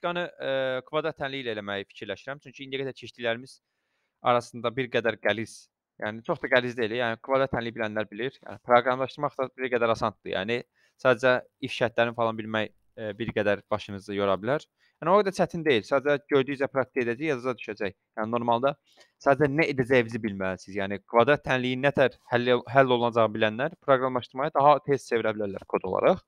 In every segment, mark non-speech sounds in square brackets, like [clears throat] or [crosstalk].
praktikanı e, kvadrat əlli ilə eləməyi fikirləşirəm. Çünki indiyə qədər keçdiklərimiz arasında bir qədər qəliz, yəni çox da qəliz deyil. Yəni kvadrat əlli bilənlər bilir. Yəni proqramlaşdırmaq da bir qədər asandır. Yəni sadəcə if şərtlərini falan bilmək e, bir qədər başınızı yora bilər. Yəni o qədər çətin deyil. Sadəcə gördüyünüzə praktik edəcək, yazıza düşəcək. Yəni normalda sadəcə nə edəcəyinizi bilməlisiniz. Yəni kvadrat əlliyin nə tər həll, həll olunacağını bilənlər proqramlaşdırmayı daha tez çevirə bilərlər kod olaraq.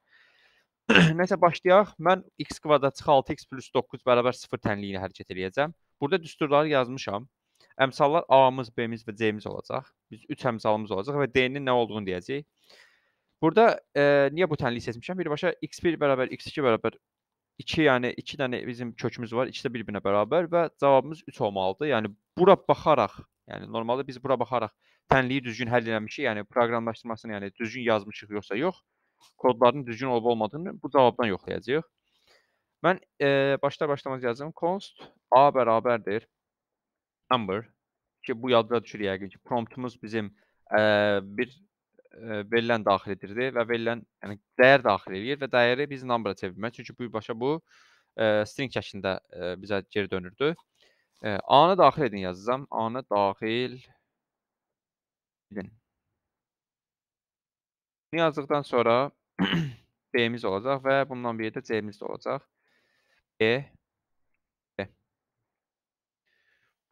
[clears throat] Nəsə başlayaq. Mən x kvadrat 6x 9 bərabər 0 tənliyi ilə hərəkət eləyəcəm. Burada düsturları yazmışam. Əmsallar A-mız, B-miz və C-miz olacaq. Biz 3 əmsalımız olacaq və D-nin nə olduğunu deyəcəyik. Burada e, niyə bu tənliyi seçmişəm? Birbaşa x1 bərabər x2 bərabər 2, yəni 2 dənə bizim kökümüz var. İkisi də bir-birinə bərabər və cavabımız 3 olmalıdır. Yəni bura baxaraq, yəni normalda biz bura baxaraq tənliyi düzgün həll etmişik, yəni proqramlaşdırmasını, yəni düzgün yazmışıq yoxsa yox kodların düzgün olub-olmadığını bu cavabdan yoxlayacağıq. Mən e, başda başlamaz yazım const a bərabərdir number ki bu yadda düşür yəqin ki promptumuz bizim e, bir e, verilən daxil edirdi və verilən yəni dəyər daxil eləyir və dəyəri biz number-a çevirmək. Çünki bu başa bu e, string şəklində e, bizə geri dönürdü. E, A-nı daxil edin yazacağam. A-nı daxil edin. Bunu yazdıqdan sonra B-imiz olacaq və bundan bir də C-imiz də olacaq. B, e. B. E.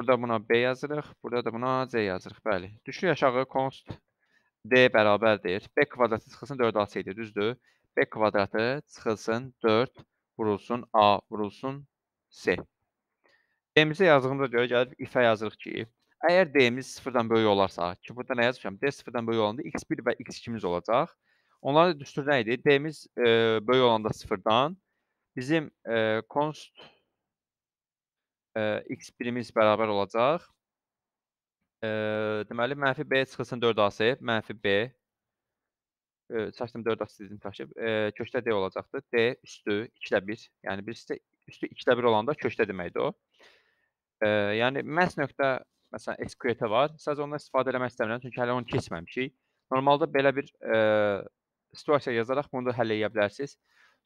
Burada buna B yazırıq, burada da buna C yazırıq. Bəli, düşürük aşağı const D bərabərdir. B kvadratı çıxılsın 4 AC idi, düzdür. B kvadratı çıxılsın 4 vurulsun A vurulsun C. C-mizə yazdığımıza görə gəlib ifə yazırıq ki, Əgər D-miz sıfırdan böyük olarsa, ki burada nə yazmışam? D sıfırdan böyük olanda x1 və x2-miz olacaq. Onların düstur nə idi? D-miz e, böyük olanda sıfırdan bizim e, const e, x1-imiz bərabər olacaq. E, deməli, mənfi B çıxılsın 4 AC, mənfi B e, çəkdim 4 AC dedim çəkib. E, köşdə D olacaqdı. D üstü 2-lə 1. Yəni birisi də üstü 2-lə 1 olanda köşdə deməkdir o. E, yəni məhz nöqtə Məsələn, SQL-də var. Sadəcə ondan istifadə eləmək istəmirəm, çünki hələ onu keçməmişik. Normalda belə bir e, situasiya yazaraq bunu da həll edə bilərsiniz.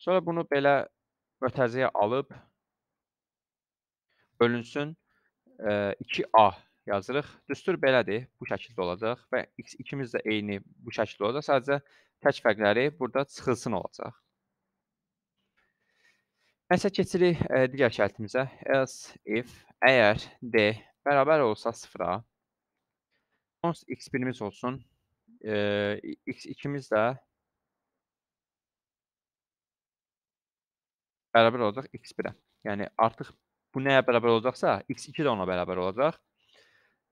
Sonra bunu belə mötərizəyə alıb bölünsün e, 2A yazırıq. Düstur belədir, bu şəkildə olacaq və x ikimiz də eyni bu şəkildə olacaq. Sadəcə tək fərqləri burada çıxılsın olacaq. Nəsə keçirik e, digər şərtimizə. Else if əgər d Bərabər olsa sıfıra. Cons x1-imiz olsun. E, x2-miz də bərabər olacaq x1-ə. Yəni artıq bu nəyə bərabər olacaqsa, x2 də ona bərabər olacaq.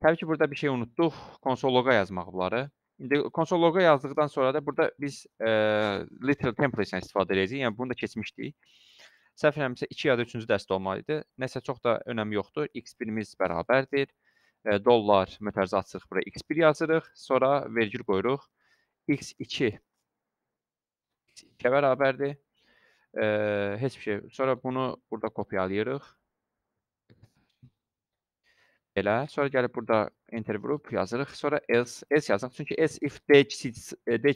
Təbii ki, burada bir şey unutduq. Konsoloqa yazmaq bunları. İndi konsoloqa yazdıqdan sonra da burada biz e, literal template-dən istifadə edəcəyik. Yəni bunu da keçmişdik. Səhv eləmirəmsə 2 ya da 3-cü dəstə olmalı idi. Nəsə çox da önəmi yoxdur. X1-imiz bərabərdir. E, dollar mötərizə açırıq bura X1 yazırıq, sonra vergül qoyuruq. X2 X2-yə bərabərdir. E, heç bir şey. Sonra bunu burada kopyalayırıq. Belə. Sonra gəlib burada enter vurub yazırıq. Sonra else, else yazırıq. Çünki else if d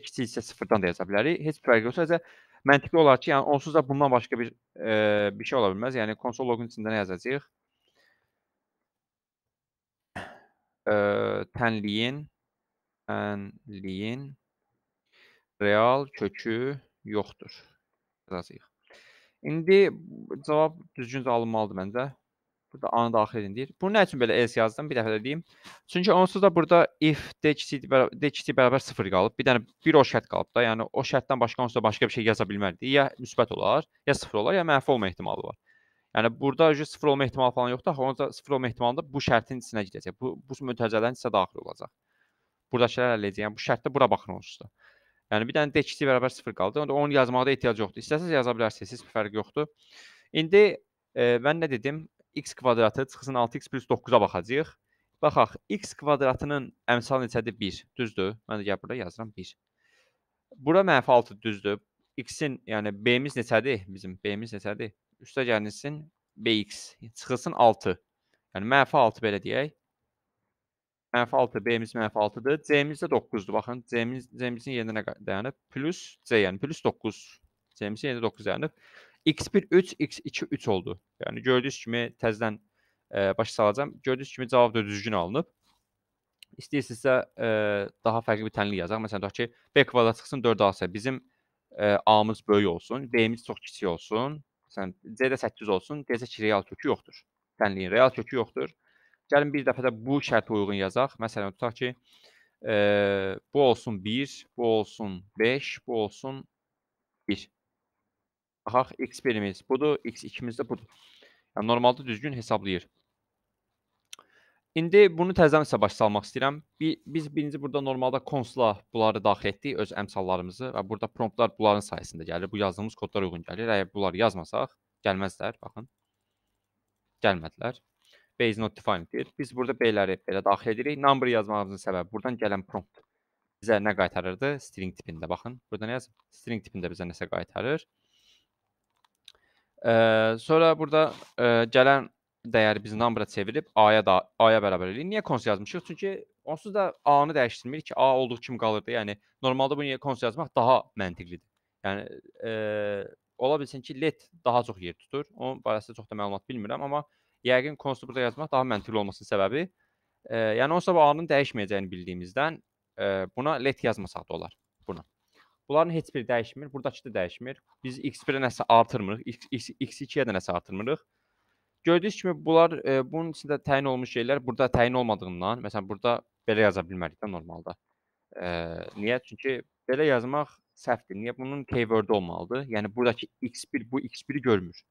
kiçiksə 0-dan da yaza bilərik. Heç bir fərqi yoxdur. Sadəcə Məntiqli olar ki, yəni onsuz da bundan başqa bir e, bir şey ola bilməz. Yəni konsol loqun içində nə yazacağıq? E, tənliyin tənliyin real kökü yoxdur. Yazacağıq. İndi cavab düzgüncə alınmalıdır məncə. Burada anı daxil edin deyir. Bunu nə üçün belə else yazdım? Bir dəfə də deyim. Çünki onsuz da burada if dxt bərabər, dxt bərabər 0 qalıb. Bir dənə bir o şərt qalıb da. Yəni o şərtdən başqa onsuz da başqa bir şey yaza bilmərik. Ya müsbət olar, ya 0 olar, ya mənfi olma ehtimalı var. Yəni burada üç 0 olma ehtimalı falan yoxdur. Axı onda 0 olma ehtimalı da bu şərtin içinə girəcək. Bu bu müntəzələrin içinə daxil olacaq. Burdakılar həll edəcək. Yəni bu şərtdə bura baxın onsuz da. Yəni bir dənə dxt bərabər 0 qaldı. Onda yəni onu yazmağa da ehtiyac yoxdur. İstəsəz yaza bilərsiniz. Heç bir fərqi yoxdur. İndi e, mən nə dedim? x kvadratı çıxsın 6x plus 9-a baxacağıq. Baxaq, x kvadratının əmsalı neçədir? 1, düzdür? Mən də gəl burada yazıram 1. Bura mənfi 6 düzdür. X-in, yəni B-miz neçədir? Bizim B-miz neçədir? Üstə gəlinsin BX, çıxılsın 6. Yəni mənfi 6 belə deyək. Mənfi 6, B-miz mənfi 6-dır. C-miz də 9-dur. Baxın, C-miz C-mizin yerinə dayanıb. Plus C, yəni plus 9. C-mizin yerinə 9 dayanıb. X1 3, X2 3 oldu. Yəni gördüyünüz kimi təzədən e, başa salacağam. Gördüyünüz kimi cavab da düzgün alınıb. İstəyirsinizsə e, daha fərqli bir tənlik yazaq. Məsələn, deyək ki, B kvadrata çıxsın 4 alsa bizim e, A-mız böyük olsun, B-miz çox kiçik olsun. Məsələn, C-də 8 olsun, deyəcək ki, real kökü yoxdur. Tənliyin real kökü yoxdur. Gəlin bir dəfə də bu şərtə uyğun yazaq. Məsələn, tutaq ki, e, bu olsun 1, bu olsun 5, bu olsun 1. Baxaq x birimiz budur, x2-miz də budur. Yəni normalda düzgün hesablayır. İndi bunu təzədən isə başa salmaq istəyirəm. Bir, biz birinci burada normalda konsla bunları daxil etdik, öz əmsallarımızı və burada promptlar bunların sayəsində gəlir. Bu yazdığımız kodlar uyğun gəlir. Əgər bunları yazmasaq, gəlməzlər, baxın. Gəlmədilər. Base not define edir. Biz burada B-ləri belə daxil edirik. Number yazmağımızın səbəbi buradan gələn prompt bizə nə qaytarırdı? String tipində, baxın. Burada nə yazır? String tipində bizə nəsə qaytarır. Ə, sonra burada ə, gələn dəyəri biz number-a çevirib A-ya da A-ya bərabər eləyirik. Niyə cons yazmışıq? Çünki onsuz da A-nı dəyişdirmirik ki, A olduğu kimi qalırdı. Yəni normalda bunu cons yazmaq daha məntiqlidir. Yəni ə, ola bilsin ki, let daha çox yer tutur. Onun barəsində çox da məlumat bilmirəm, amma yəqin consu burada yazmaq daha məntiqli olmasının səbəbi, ə, yəni onsuz da A-nın dəyişməyəcəyini bildiyimizdən ə, buna let yazmasaq da olar. Bunların heç biri dəyişmir. Buradakı da dəyişmir. Biz x1-ə nəsə artırmırıq. X, x2-yə də nəsə artırmırıq. Gördüyünüz kimi bunlar e, bunun içində təyin olmuş şeylər burada təyin olmadığından, məsələn, burada belə yaza bilmərik də normalda. E, niyə? Çünki belə yazmaq səhvdir. Niyə? Bunun keyword olmalıdır. Yəni buradakı x1 bu x1-i görmür.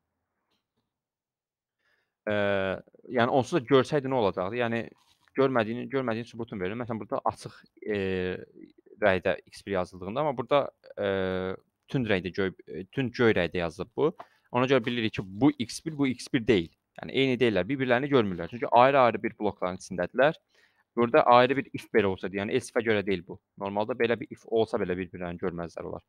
E, yəni onsuz da görsəydi nə olacaqdı? Yəni görmədiyini görmədiyini sübutun verir. Məsələn, burada açıq e, rəydə X1 yazıldığında, amma burada e, tünd rəngdə göy tünd göy rəngdə yazılıb bu. Ona görə bilirik ki, bu X1 bu X1 deyil. Yəni eyni deyillər, bir-birlərini görmürlər. Çünki ayrı-ayrı bir blokların içindədirlər. Burada ayrı bir if belə olsa, yəni else-ə görə deyil bu. Normalda belə bir if olsa belə bir-birlərini görməzlər onlar.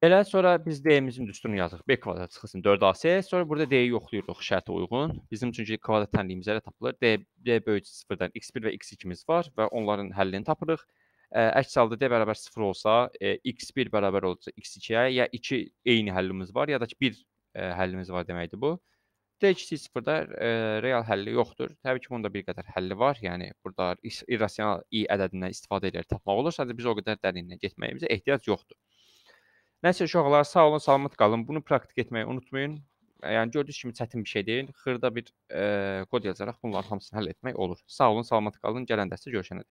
Elə sonra biz D-imizin düsturunu yazırıq. B kvadrat çıxılsın 4AC. Sonra burada D-yi yoxlayırıq şərtə uyğun. Bizim çünki kvadrat tənliyimiz elə tapılır. D, D böyük 0-dan x1 və x2-miz var və onların həllini tapırıq. Əks halda D bərabər 0 olsa, ə, e, x1 bərabər olacaq x2-yə ya 2 eyni həllimiz var, ya da ki 1 e, həllimiz var deməkdir bu. D-2 0-da e, real həlli yoxdur. Təbii ki, bunun da bir qədər həlli var. Yəni burada irrasional i ədədindən istifadə edərək tapmaq olur. Sadəcə biz o qədər dərinliyə getməyimizə ehtiyac yoxdur. Nəsə uşaqlar sağ olun, salamat qalın. Bunu praktik etməyi unutmayın. E, yəni gördüyünüz kimi çətin bir şey deyil. Xırda bir e, kod yazaraq bunların hamısını həll etmək olur. Sağ olun, salamat qalın. Gələn dərsdə görüşənədək.